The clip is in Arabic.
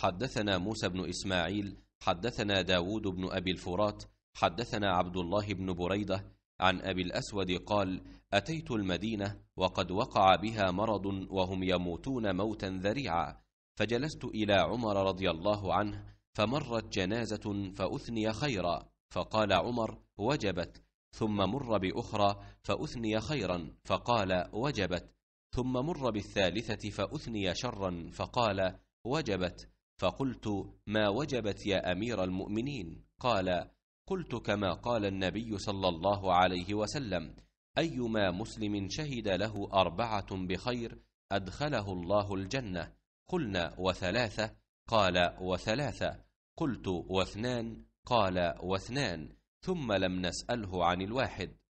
حدثنا موسى بن إسماعيل حدثنا داود بن أبي الفرات حدثنا عبد الله بن بريدة عن أبي الأسود قال أتيت المدينة وقد وقع بها مرض وهم يموتون موتا ذريعا فجلست إلى عمر رضي الله عنه فمرت جنازة فأثني خيرا فقال عمر وجبت ثم مر بأخرى فأثني خيرا فقال وجبت ثم مر بالثالثة فأثني شرا فقال وجبت فقلت ما وجبت يا امير المؤمنين قال قلت كما قال النبي صلى الله عليه وسلم ايما مسلم شهد له اربعه بخير ادخله الله الجنه قلنا وثلاثه قال وثلاثه قلت واثنان قال واثنان ثم لم نساله عن الواحد